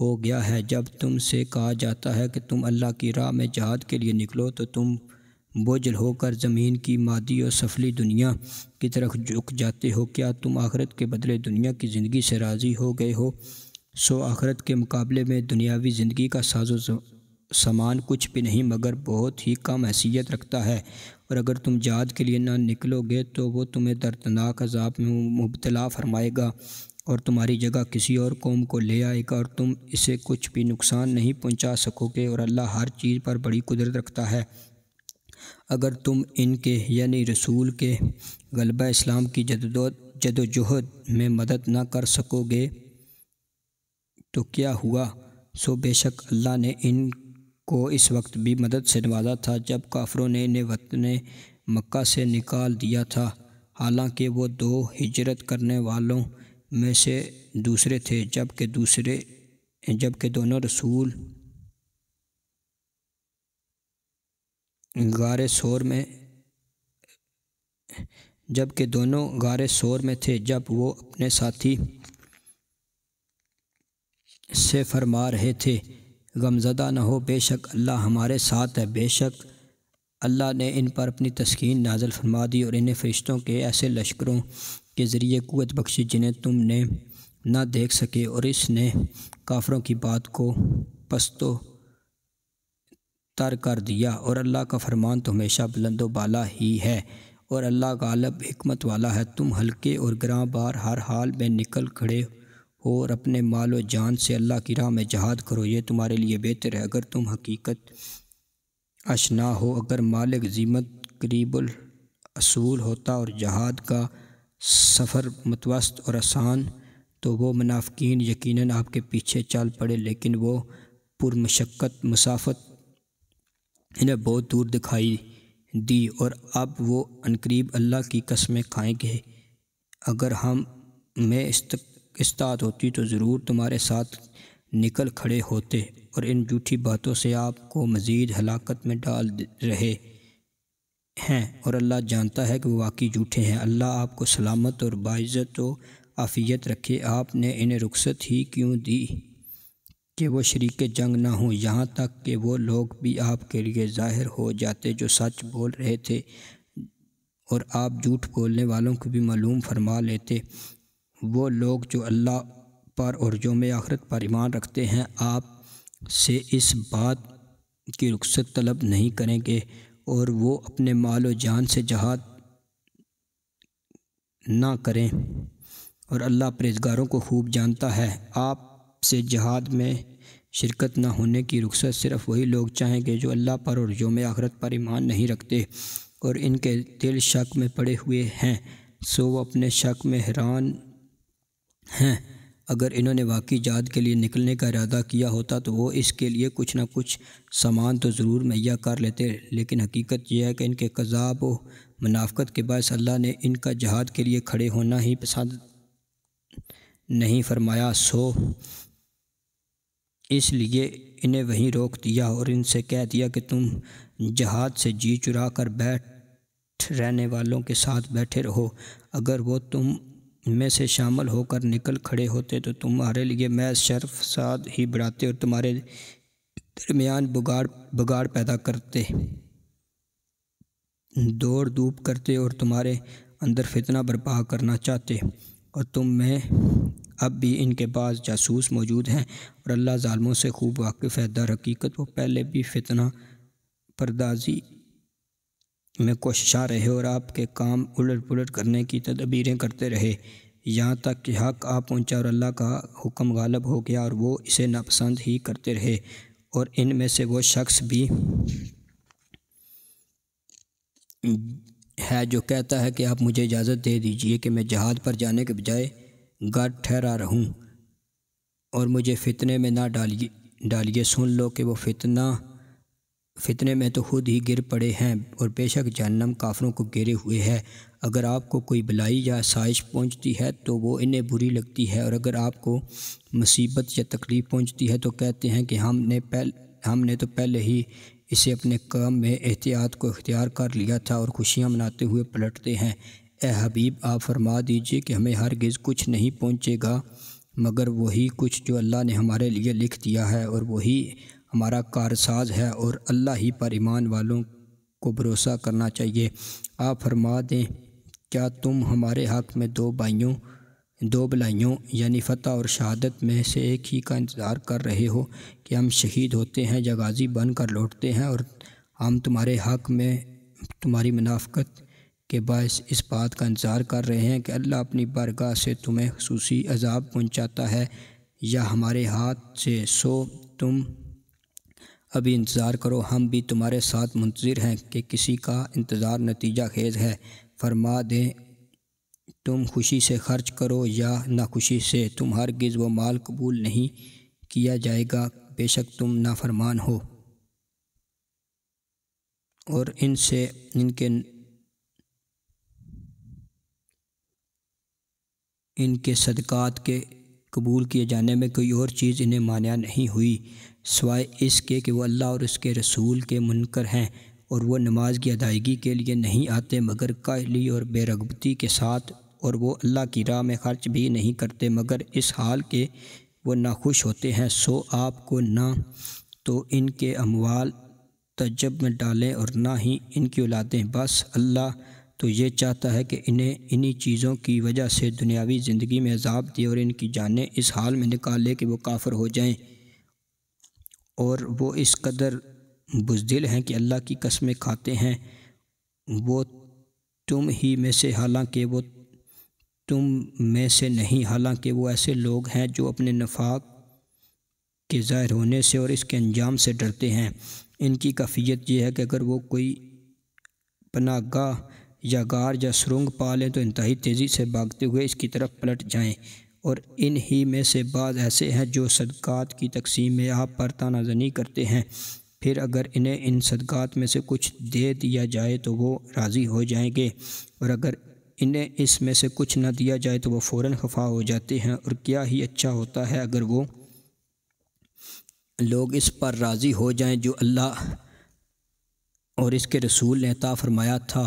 हो गया है जब तुम से कहा जाता है कि तुम अल्लाह की राह में जहाद के लिए निकलो तो तुम बोझल होकर ज़मीन की मादी और सफली दुनिया की तरफ झुक जाते हो क्या तुम आखरत के बदले दुनिया की ज़िंदगी से राज़ी हो गए हो सो आखरत के मुकाबले में दुनियावी ज़िंदगी का साजो सामान कुछ भी नहीं मगर बहुत ही कम हैसियत रखता है और अगर तुम जाद के लिए ना निकलोगे तो वो तुम्हें दर्दनाक अजाब में मुबतला फरमाएगा और तुम्हारी जगह किसी और कौम को ले आएगा और तुम इसे कुछ भी नुकसान नहीं पहुंचा सकोगे और अल्लाह हर चीज़ पर बड़ी कुदरत रखता है अगर तुम इनके यानी रसूल के गलबा इस्लाम की जदोद जदोजहद में मदद ना कर सकोगे तो क्या हुआ सो बेशक अल्लाह ने इनको इस वक्त भी मदद से नवाजा था जब काफरों ने इन्हें वतन मक्का से निकाल दिया था हालांकि वो दो हिजरत करने वालों में से दूसरे थे जबकि दूसरे जबकि दोनों रसूल गारे शोर में जबकि दोनों गारे शोर में थे जब वो अपने साथी से फरमा रहे थे गमजदा न हो बेशक अल्लाह हमारे साथ है बेशक अल्लाह ने इन पर अपनी तस्कीन नाजल फरमा दी और इन्हें फरिश्तों के ऐसे लश्करों के ज़रिए क़ुत बख्शी जिन्हें तुमने ना देख सके और इसने काफ़रों की बात को पस्तो तर कर दिया और अल्लाह का फरमान तो हमेशा बुलंदोबाला बाला ही है और अल्लाह गालब हमत वाला है तुम हल्के और ग्राँ बार हर हाल में निकल खड़े हो और अपने माल व जान से अल्लाह की राह में जहाद करो ये तुम्हारे लिए बेहतर है अगर तुम हकीकत अशना हो अगर मालिक जीमत करीबल असूल होता और जहाद का सफ़र मतवस्त और आसान तो वो मुनाफिन यकीनन आपके पीछे चल पड़े लेकिन वो पुरमशक्क़त मुसाफत इन्हें बहुत दूर दिखाई दी और अब वो अनकरीब अल्लाह की कसमें खाएंगे अगर हम में इस्ताद होती तो ज़रूर तुम्हारे साथ निकल खड़े होते और इन झूठी बातों से आपको मज़ीद हलाकत में डाल रहे हैं और अल्लाह जानता है कि वो वाकई झूठे हैं अल्लाह आपको सलामत और बाज़त व आफ़ियत रखे आपने इन्हें रुख्सत ही क्यों दी कि वो शरीक जंग ना हों यहाँ तक कि वो लोग भी आपके लिए ज़ाहिर हो जाते जो सच बोल रहे थे और आप झूठ बोलने वालों को भी मालूम फरमा लेते वो लोग जो अल्लाह पर और में आखरत पर ईमान रखते हैं आप से इस बात की रुख्सत तलब नहीं करेंगे और वो अपने माल और जान से जहाद ना करें और अल्लाह परहेजगारों को खूब जानता है आप से जहाद में शिरकत ना होने की रुख्सत सिर्फ़ वही लोग चाहेंगे जो अल्लाह पर और योम आखरत पर ईमान नहीं रखते और इनके दिल शक में पड़े हुए हैं सो वो अपने शक में हैरान हैं अगर इन्होंने वाकई जहाद के लिए निकलने का इरादा किया होता तो वो इसके लिए कुछ ना कुछ सामान तो ज़रूर मुहैया कर लेते लेकिन हकीकत यह है कि इनके कज़ाब व मुनाफ़त के बायस अल्लाह ने इनका जहाद के लिए खड़े होना ही पसंद नहीं फरमाया सो इसलिए इन्हें वहीं रोक दिया और इनसे कह दिया कि तुम जहाज से जी चुरा कर बैठ रहने वालों के साथ बैठे रहो अगर वो तुम में से शामिल होकर निकल खड़े होते तो तुम्हारे लिए मैं शर्फ साद ही बढ़ाते और तुम्हारे दरमियान बगाड़ बगाड़ पैदा करते दौड़ धूप करते और तुम्हारे अंदर फितना बर्पा करना चाहते और तुम में अब भी इनके पास जासूस मौजूद हैं और अल्लाह ालमों से खूब वाकिफ़ है दर हकीकत वो पहले भी फितना परदाजी में कोशिशा रहे और आपके काम उलट पुलट करने की तदबीरें करते रहे यहाँ तक कि हक आ पहुँचा और अल्लाह का हुक्म गालब हो गया और वो इसे नापसंद ही करते रहे और इन में से वो शख्स भी है जो कहता है कि आप मुझे इजाज़त दे दीजिए कि मैं जहाज पर जाने के बजाय गार्ड ठहरा रहूँ और मुझे फितने में ना डालिए डालिए सुन लो कि वो फितना फितने में तो खुद ही गिर पड़े हैं और बेशक जहन्नम काफरों को गिरे हुए है अगर आपको कोई भलाई या साइश पहुंचती है तो वो इन्हें बुरी लगती है और अगर आपको मुसीबत या तकलीफ़ पहुंचती है तो कहते हैं कि हमने पहल हमने तो पहले ही इसे अपने काम में एहतियात को अख्तियार कर लिया था और खुशियाँ मनाते हुए पलटते हैं ए हबीब आप फरमा दीजिए कि हमें हर गिज़ कुछ नहीं पहुँचेगा मगर वही कुछ जो अल्लाह ने हमारे लिए लिख दिया है और वही हमारा कारसाज है और अल्लाह ही पर ईमान वालों को भरोसा करना चाहिए आप फरमा दें क्या तुम हमारे हक़ में दो भाइयों दो भलाइयों यानी फ़तह और शहादत में से एक ही का इंतज़ार कर रहे हो कि हम शहीद होते हैं या गाजी बन कर लौटते हैं और हम तुम्हारे हक़ में तुम्हारी मुनाफ़त के बायस इस बात का इंतज़ार कर रहे हैं कि अल्लाह अपनी बरगाह से तुम्हें खसूसी अजाब पहुँचाता है या हमारे हाथ से सो तुम अभी इंतज़ार करो हम भी तुम्हारे साथ मुंतज़र हैं कि किसी का इंतज़ार नतीजा खेज़ है फरमा दें तुम खुशी से खर्च करो या नाखुशी से तुम हरगिज़ व माल कबूल नहीं किया जाएगा बेशक तुम नाफरमान हो और इनसे इनके इनके सदक़ात के कबूल किए जाने में कोई और चीज़ इन्हें मान्या नहीं हुई सवाए इसके कि वह अल्लाह और उसके रसूल के मुनकर हैं और वह नमाज की अदायगी के लिए नहीं आते मगर काहली और बेरगबती के साथ और वो अल्लाह की राह में खर्च भी नहीं करते मगर इस हाल के वो नाखुश होते हैं सो आपको ना तो इनके अमवाल तजब में डालें और ना ही इनकी औलादें बस अल्लाह तो ये चाहता है कि इन्हें इन्हीं चीज़ों की वजह से दुनियावी ज़िंदगी में अजाब दे और इनकी जानें इस हाल में लें कि वो काफर हो जाएं और वो इस कदर बुजदिल हैं कि अल्लाह की कस्में खाते हैं वो तुम ही में से हालांकि वो तुम में से नहीं हालांकि वो ऐसे लोग हैं जो अपने नफाक के ज़ाहिर होने से और इसके अंजाम से डरते हैं इनकी काफ़ियत यह है कि अगर वो कोई पनागा या गार या सुरंग पा लें तो इंतहा तेज़ी से भागते हुए इसकी तरफ पलट जाएं और इन ही में से बाद ऐसे हैं जो सदक़ात की तकसीम में आप पर तानाजनी करते हैं फिर अगर इन्हें इन सदक़ात में से कुछ दे दिया जाए तो वो राज़ी हो जाएंगे और अगर इन्हें इसमें से कुछ ना दिया जाए तो वो फ़ौर खफा हो जाते हैं और क्या ही अच्छा होता है अगर वो लोग इस पर राज़ी हो जाएं जो अल्लाह और इसके रसूल ने ता फरमाया था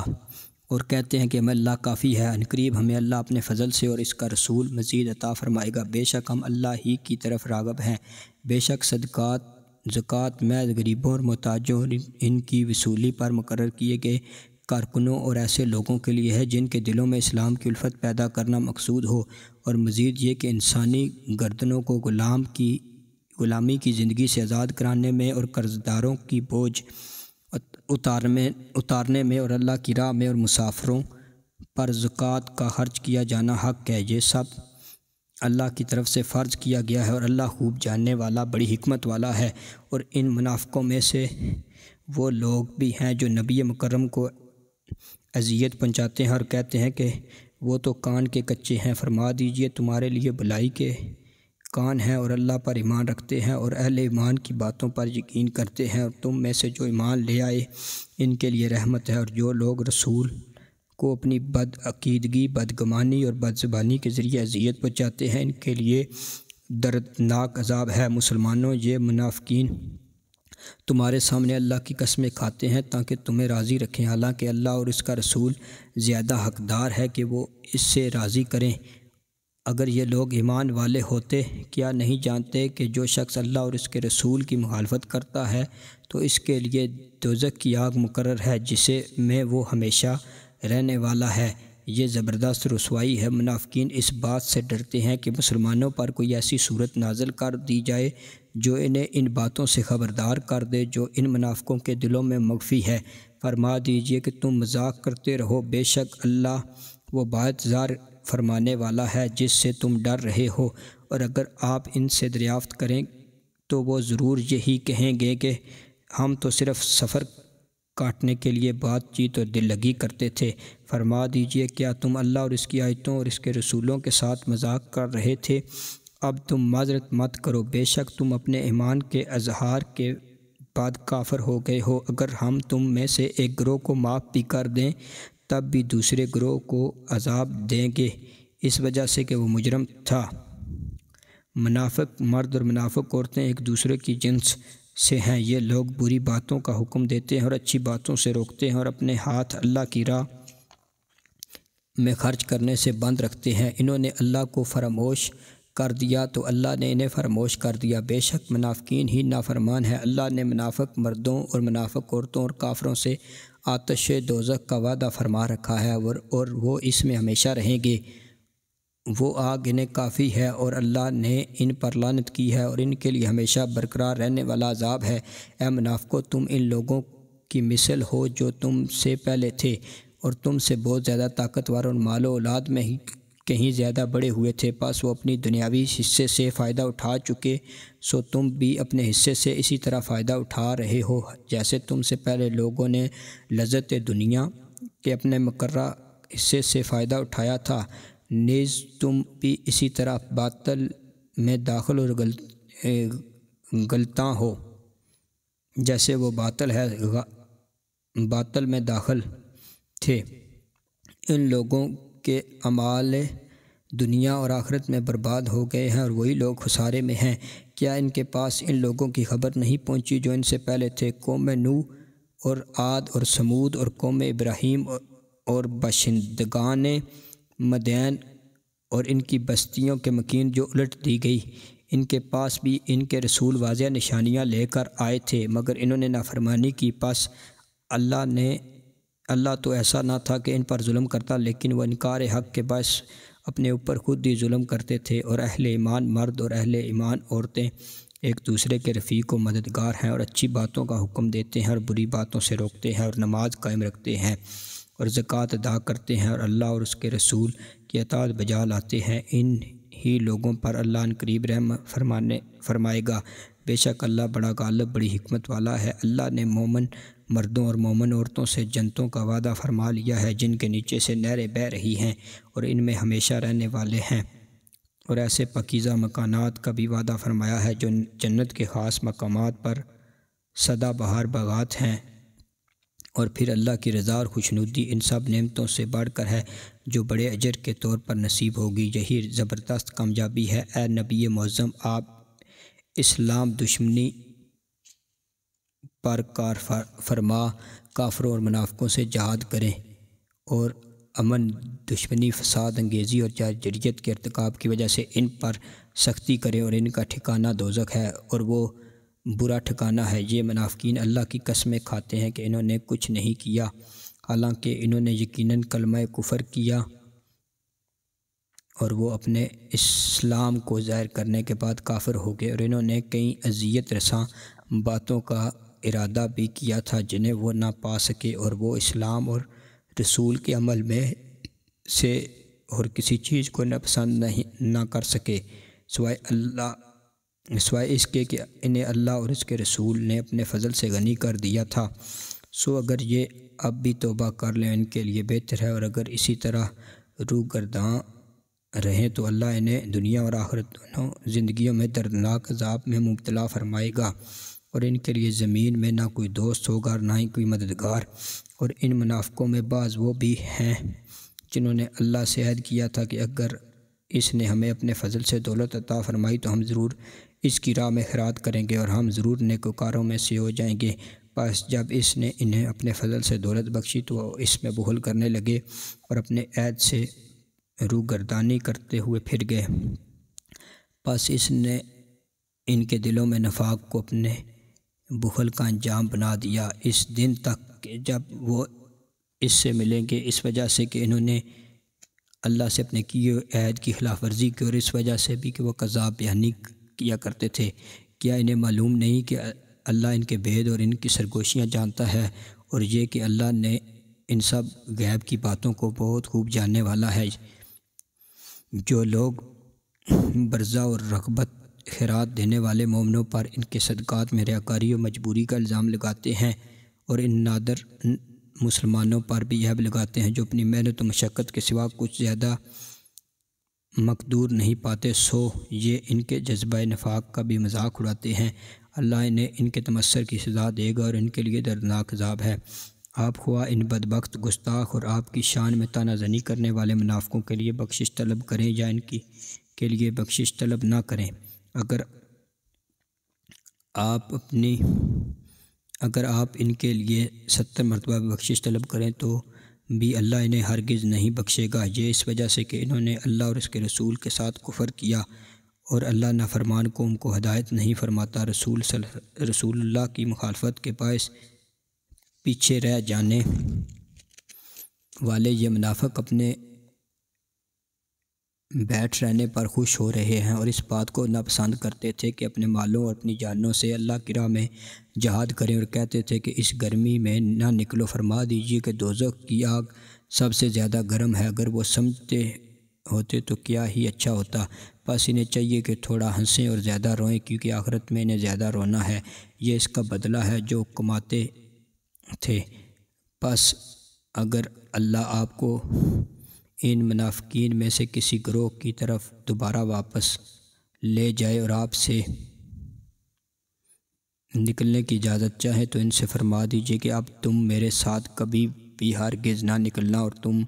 और कहते हैं कि हमें अल्लाह काफ़ी है अनकरीब हमें अल्लाह अपने फ़जल से और इसका रसूल मज़ीद अता फ़रमाएगा बेशक हम अल्लाह ही की तरफ रागब हैं बेशक सदक़ात ज़क़़त मैद गरीबों और मोहताजों और इनकी वसूली पर मुकर किए गए कारकुनों और ऐसे लोगों के लिए है जिनके दिलों में इस्लाम की उल्फत पैदा करना मकसूद हो और मज़ीद ये कि इंसानी गर्दनों को ग़ुलाम की ग़ुलामी की ज़िंदगी से आज़ाद कराने में और कर्जदारों की बोझ उतार में उतारने में और अल्लाह की राह में और मुसाफरों पर ज़ुकात का खर्च किया जाना हक है ये सब अल्लाह की तरफ से फ़र्ज किया गया है और अल्लाह खूब जानने वाला बड़ी हमत वाला है और इन मुनाफ़ों में से वो लोग भी हैं जो नबी मुकरम को अजियत पहुँचाते हैं और कहते हैं कि वो तो कान के कच्चे हैं फरमा दीजिए तुम्हारे लिए भलाई के कान हैं और अल्लाह पर ईमान रखते हैं और अहल ईमान की बातों पर यकीन करते हैं और तुम में से जो ईमान ले आए इनके लिए रहमत है और जो लोग रसूल को अपनी बदअकीदगी बदगमानी और बदजबानी के ज़रिए अजियत पहुँचाते हैं इनके लिए दर्दनाक अजाब है मुसलमानों ये मुनाफिन तुम्हारे सामने अल्लाह की कस्में खाते हैं ताकि तुम्हें राज़ी रखें हालांकि अल्लाह और इसका रसूल ज़्यादा हकदार है कि वो इससे राज़ी करें अगर ये लोग ईमान वाले होते क्या नहीं जानते कि जो शख्स अल्लाह और उसके रसूल की मुखालफत करता है तो इसके लिए दोजक की आग मुकर है जिसे में वो हमेशा रहने वाला है ये ज़बरदस्त रसवाई है मुनाफिन इस बात से डरते हैं कि मुसलमानों पर कोई ऐसी सूरत नाजल कर दी जाए जो इन्हें इन बातों से ख़बरदार कर दे जो इन मुनाफिकों के दिलों में मख्फी है फरमा दीजिए कि तुम मजाक करते रहो बेशक अल्लाह वो बात जार फरमाने वाला है जिससे तुम डर रहे हो और अगर आप इनसे दरियाफ़त करें तो वो ज़रूर यही कहेंगे कि हम तो सिर्फ़ सफ़र काटने के लिए बातचीत और दिल लगी करते थे फरमा दीजिए क्या तुम अल्लाह और इसकी आयतों और इसके रसूलों के साथ मजाक कर रहे थे अब तुम माजरत मत करो बेशक तुम अपने ईमान के अजहार के बाद काफर हो गए हो अगर हम तुम में से एक ग्रोह को माफ़ भी कर दें तब भी दूसरे ग्रोह को अजाब देंगे इस वजह से कि वो मुजरम था मुनाफिक मर्द और मुनाफिक औरतें एक दूसरे की जिन्स से हैं ये लोग बुरी बातों का हुक्म देते हैं और अच्छी बातों से रोकते हैं और अपने हाथ अल्लाह की राह में खर्च करने से बंद रखते हैं इन्होंने अल्लाह को फरामोश कर दिया तो अल्लाह ने इन्हें फरामोश कर दिया बेशक मुनाफिकीन ही नाफरमान है अल्लाह ने मुनाफिक मर्दों और मुनाफिक औरतों और काफरों से आतश दोजक का वादा फरमा रखा है और और वो इसमें हमेशा रहेंगे वो आग इन्हें काफ़ी है और अल्लाह ने इन पर लानत की है और इनके लिए हमेशा बरकरार रहने वाला अजाब है ए को तुम इन लोगों की मिसल हो जो तुम से पहले थे और तुम से बहुत ज़्यादा ताकतवर और मालो औलाद में ही कहीं ज़्यादा बड़े हुए थे बस वो अपनी दुनियावी हिस्से से फ़ायदा उठा चुके सो तुम भी अपने हिस्से से इसी तरह फ़ायदा उठा रहे हो जैसे तुमसे पहले लोगों ने लजत दुनिया के अपने मकर हिस्से से फ़ायदा उठाया था नेज़ तुम भी इसी तरह बातल में दाखिल और गल गलता हो जैसे वो बातल है बातल में दाखिल थे इन लोगों के अमाल दुनिया और आखरत में बर्बाद हो गए हैं और वही लोग खुसारे में हैं क्या इनके पास इन लोगों की खबर नहीं पहुंची जो इनसे पहले थे कौम नू और आद और समूद और कौम इब्राहिम और बशिंदगान मदैन और इनकी बस्तियों के मकीन जो उलट दी गई इनके पास भी इनके रसूल वाजिया निशानियाँ लेकर आए थे मगर इन्होंने नाफरमानी की पास अल्लाह ने अल्लाह तो ऐसा ना था कि इन पर म करता लेकिन वह इनकार हक़ के बस अपने ऊपर खुद ही म करते थे और अहल ईमान मर्द और अहल ईमान औरतें एक दूसरे के रफ़ी को मददगार हैं और अच्छी बातों का हुक्म देते हैं और बुरी बातों से रोकते हैं और नमाज कायम रखते हैं और ज़क़़त अदा करते हैं और अल्लाह और उसके रसूल की अताद बजा लाते हैं इन ही लोगों पर अल्लाह करीब रहम फरमाने फरमाएगा बेशक अल्लाह बड़ा गालब बड़ी हमत वाला है अल्लाह ने मोमन मर्दों और मोमन औरतों से जनतों का वादा फरमा लिया है जिनके नीचे से नहरें बह रही हैं और इनमें हमेशा रहने वाले हैं और ऐसे पकीज़ा मकानात का भी वादा फरमाया है जो जन्नत के ख़ास मकाम पर सदा बहार बगात हैं और फिर अल्लाह की रज़ा और खुशनुदी इन सब नेमतों से बढ़ कर है जो बड़े अजर के तौर पर नसीब होगी यही ज़बरदस्त कामयाबी है ए नबी मौज़म आप इस्लाम दुश्मनी पर कार फरमा काफरों और मुनाफकों से जहाद करें और अमन दुश्मनी फसाद अंगेज़ी और जारजरीत के अरतक की वजह से इन पर सख्ती करें और इनका ठिकाना दोजक है और वो बुरा ठिकाना है ये मुनाफिन अल्लाह की कसमें खाते हैं कि इन्होंने कुछ नहीं किया हालांकि इन्होंने यकीनन कलमा कुफर किया और वो अपने इस्लाम को ज़ाहिर करने के बाद काफिर हो गए और इन्होंने कई अजियत रसा बातों का इरादा भी किया था जिन्हें वो ना पा सके और वो इस्लाम और रसूल के अमल में से और किसी चीज़ को ना पसंद नहीं ना कर सके सवाए अल्लाह सवाए इसके कि इन्हें अल्लाह और इसके रसूल ने अपने फजल से गनी कर दिया था सो अगर ये अब भी तोबा कर लें इनके लिए बेहतर है और अगर इसी तरह रू गर्दा रहें तो अल्लाह इन्हें दुनिया और आखिरत दोनों ज़िंदगियों में दर्दनाक अजाब में मुबतला फरमाएगा और इनके लिए ज़मीन में ना कोई दोस्त होगा और ना ही कोई मददगार और इन मुनाफ़ों में बाज़ वो भी हैं जिन्होंने अल्लाह से अहद किया था कि अगर इसने हमें अपने फजल से दौलत अता फरमाई तो हम ज़रूर इसकी राह में खरात करेंगे और हम ज़रूर नेकोकारों में से हो जाएंगे बस जब इसने इन्हें अपने फजल से दौलत बख्शी तो इसमें बहल करने लगे और अपने ऐद से रूगरदानी करते हुए फिर गए बस इसने इनके दिलों में नफाक को अपने बुखल का अंजाम बना दिया इस दिन तक जब वो इससे मिलेंगे इस वजह से कि इन्होंने अल्लाह से अपने किए अहद की खिलाफ वर्जी की और इस वजह से भी कि वो कज़ाब बयानी किया करते थे क्या इन्हें मालूम नहीं कि अल्लाह इनके भेद और इनकी सरगोशियाँ जानता है और ये कि अल्लाह ने इन सब गैब की बातों को बहुत खूब जानने वाला है जो लोग बर्जा और रगबत खैरात देने वाले मोमनों पर इनके सदक़ात में रियाकारी और मजबूरी का इल्ज़ाम लगाते हैं और इन नादर मुसलमानों पर भी यह लगाते हैं जो अपनी मेहनत और मशक्क़त के सिवा कुछ ज़्यादा मकदूर नहीं पाते सो ये इनके जज्बा नफाक का भी मजाक उड़ाते हैं अल्लाह इन्हें इनके तमसर की सज़ा देगा और इनके लिए दर्दनाक अजाब है आप हुआ इन बदबक गुस्ताख और आपकी शान में तानाजनी करने वाले मुनाफ़ों के लिए बख्शिश तलब करें या इनकी के लिए बख्शिश तलब ना करें अगर आप अपनी अगर आप इनके लिए सत्तर मरतबा बख्शिश तलब करें तो भी अल्लाह इन्हें हरगिज़ नहीं बख्शेगा ये इस वजह से कि इन्होंने अल्लाह और इसके रसूल के साथ कुफर किया और अल्लाह नाफरमान कौम को हदायत नहीं फरमाता रसूल रसूल्ला की मुखालफत के बायस पीछे रह जाने वाले ये मुनाफक अपने बैठ रहने पर खुश हो रहे हैं और इस बात को नापसंद करते थे कि अपने मालों और अपनी जानों से अल्लाह की राह में जहाद करें और कहते थे कि इस गर्मी में ना निकलो फरमा दीजिए कि दोजख की आग सबसे ज़्यादा गर्म है अगर वो समझते होते तो क्या ही अच्छा होता बस इन्हें चाहिए कि थोड़ा हंसें और ज़्यादा रोएं क्योंकि आखिरत में इन्हें ज़्यादा रोना है ये इसका बदला है जो कमाते थे बस अगर अल्लाह आपको इन मुनाफिकीन में से किसी ग्रोह की तरफ दोबारा वापस ले जाए और आपसे निकलने की इजाज़त चाहे तो इनसे फरमा दीजिए कि अब तुम मेरे साथ कभी भी गिज ना निकलना और तुम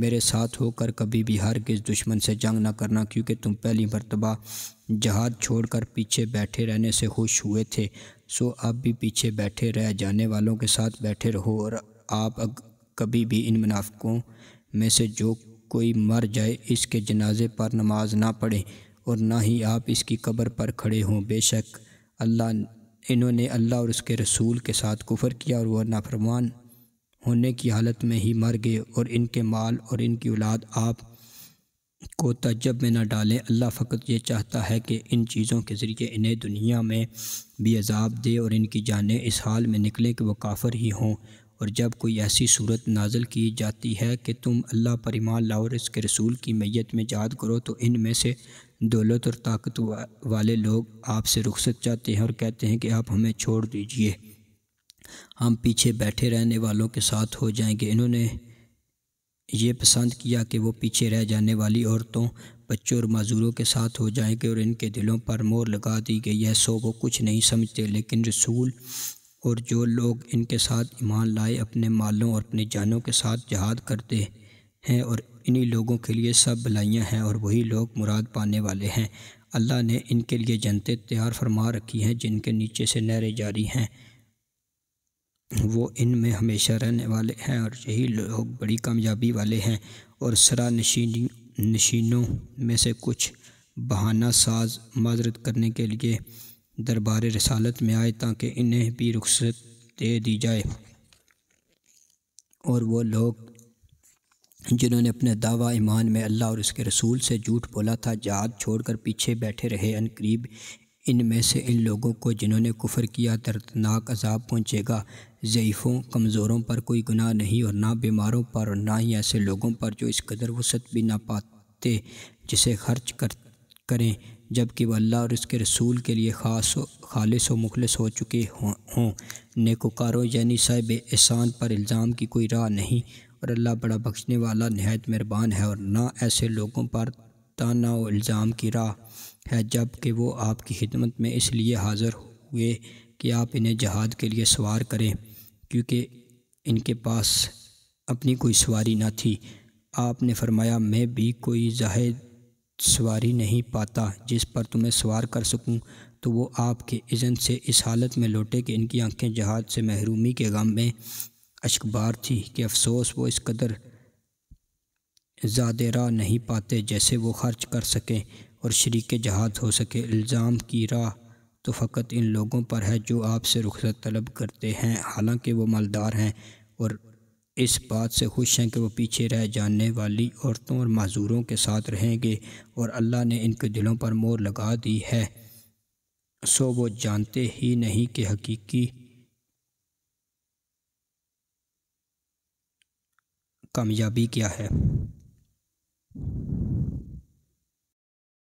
मेरे साथ होकर कभी भी गिज दुश्मन से जंग ना करना क्योंकि तुम पहली मरतबा जहाज़ छोड़कर पीछे बैठे रहने से खुश हुए थे सो अब भी पीछे बैठे रह जाने वालों के साथ बैठे रहो और आप कभी भी इन मुनाफिकों में से जो कोई मर जाए इसके जनाजे पर नमाज ना पढ़े और ना ही आप इसकी कब्र पर खड़े हों बेशक अल्लाह इन्होंने अल्लाह और उसके रसूल के साथ कुफर किया और वह नाफरमान होने की हालत में ही मर गए और इनके माल और इनकी औलाद आप को तजब में ना डालें अल्लाह फ़कत ये चाहता है कि इन चीज़ों के ज़रिए इन्हें दुनिया में भी अजाब दे और इनकी जानें इस हाल में निकलें कि वह काफ़र ही हों और जब कोई ऐसी सूरत नाजल की जाती है कि तुम अल्लाह पर ईमान लाओ और इसके रसूल की मैयत में याद करो तो इन में से दौलत और ताकत वाले लोग आपसे रुखसत चाहते हैं और कहते हैं कि आप हमें छोड़ दीजिए हम पीछे बैठे रहने वालों के साथ हो जाएंगे इन्होंने ये पसंद किया कि वो पीछे रह जाने वाली औरतों बच्चों और मज़ूरों के साथ हो जाएंगे और इनके दिलों पर मोर लगा दी गई है सो वो कुछ नहीं समझते लेकिन रसूल और जो लोग इनके साथ ईमान लाए अपने मालों और अपनी जानों के साथ जहाद करते हैं और इन्हीं लोगों के लिए सब भलाइयाँ हैं और वही लोग मुराद पाने वाले हैं अल्लाह ने इनके लिए जनते तैयार फरमा रखी हैं जिनके नीचे से नहरें जारी हैं वो इन में हमेशा रहने वाले हैं और यही लोग बड़ी कामयाबी वाले हैं और सरा नशीनी नशीनों में से कुछ बहाना साज माजरत करने के लिए दरबार रसालत में आए ताकि इन्हें भी रुख्सत दे दी जाए और वो लोग जिन्होंने अपने दावा ईमान में अल्लाह और उसके रसूल से झूठ बोला था जहाद छोड़कर पीछे बैठे रहे अनकरीब में से इन लोगों को जिन्होंने कुफर किया दर्दनाक अजाब पहुँचेगा ज़यीफ़ों कमज़ोरों पर कोई गुनाह नहीं और ना बीमारों पर और ना ही ऐसे लोगों पर जो इस कदर वसत भी ना पाते जिसे खर्च कर करें जबकि वह अल्लाह और उसके रसूल के लिए ख़ास खालिश व मुखलस हो चुके हों नेकोकारों यानी साहिब एहसान पर इल्ज़ाम की कोई राह नहीं और अल्लाह बड़ा बख्शने वाला नहायत मेहरबान है और ना ऐसे लोगों पर ताना व इल्ज़ाम की राह है जबकि वो आपकी खिदमत में इसलिए हाज़र हुए कि आप इन्हें जहाद के लिए सवार करें क्योंकि इनके पास अपनी कोई सवारी ना थी आपने फरमाया मैं भी कोई जाहिद सवारी नहीं पाता जिस पर तुम्हें सवार कर सकूं तो वो आपके इज़न से इस हालत में लौटे कि इनकी आंखें जहाज से महरूमी के गम में अशकबार थी कि अफसोस वो इस कदर ज़ादेरा नहीं पाते जैसे वो खर्च कर सकें और शरीक जहाज हो सके इल्ज़ाम की राह तो फ़कत इन लोगों पर है जो आपसे रुखसत तलब करते हैं हालांकि वो मालदार हैं और इस बात से खुश हैं कि वो पीछे रह जाने वाली औरतों और मज़ूरों के साथ रहेंगे और अल्लाह ने इनके दिलों पर मोर लगा दी है सो वो जानते ही नहीं कि हकीकी कामयाबी क्या है